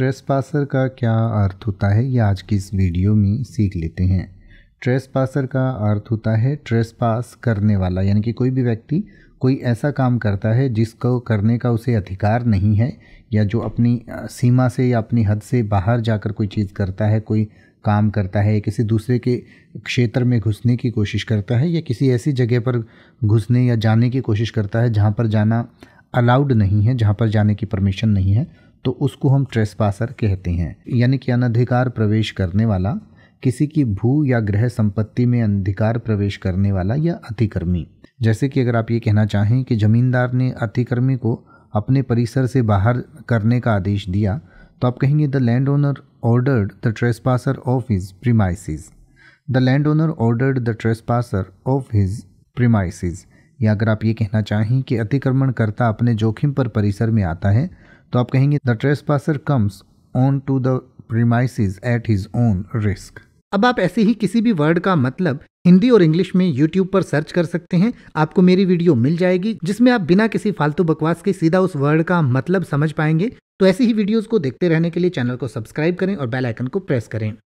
trace passer का क्या अर्थ होता है ये आज की इस वीडियो में सीख लेते हैं ट्रेस पासर का अर्थ होता है ट्रेस पास करने वाला यानी कि कोई भी व्यक्ति कोई ऐसा काम करता है जिसको करने का उसे अधिकार नहीं है या जो अपनी सीमा से या अपनी हद से बाहर जाकर कोई चीज़ करता है कोई काम करता है किसी दूसरे के क्षेत्र में घुसने की कोशिश करता है या किसी ऐसी जगह पर घुसने या जाने की कोशिश करता है जहाँ पर जाना अलाउड नहीं है जहाँ पर जाने की परमिशन नहीं है तो उसको हम ट्रेसपासर कहते हैं यानी कि अनधिकार प्रवेश करने वाला किसी की भू या गृह संपत्ति में अधिकार प्रवेश करने वाला या अतिक्रमी जैसे कि अगर आप ये कहना चाहें कि जमींदार ने अतिक्रमी को अपने परिसर से बाहर करने का आदेश दिया तो आप कहेंगे the land owner ordered the trespasser off his premises the land owner ordered the trespasser off his premises या अगर आप ये कहना चाहें कि अतिक्रमणकर्ता अपने जोखिम पर परिसर में आता है तो आप कहेंगे the trespasser comes on to the premises at his own risk अब आप ऐसे ही किसी भी वर्ड का मतलब हिंदी और इंग्लिश में यूट्यूब पर सर्च कर सकते हैं आपको मेरी वीडियो मिल जाएगी जिसमें आप बिना किसी फालतू बकवास के सीधा उस वर्ड का मतलब समझ पाएंगे तो ऐसी ही वीडियोस को देखते रहने के लिए चैनल को सब्सक्राइब करें और बेल आइकन को प्रेस करें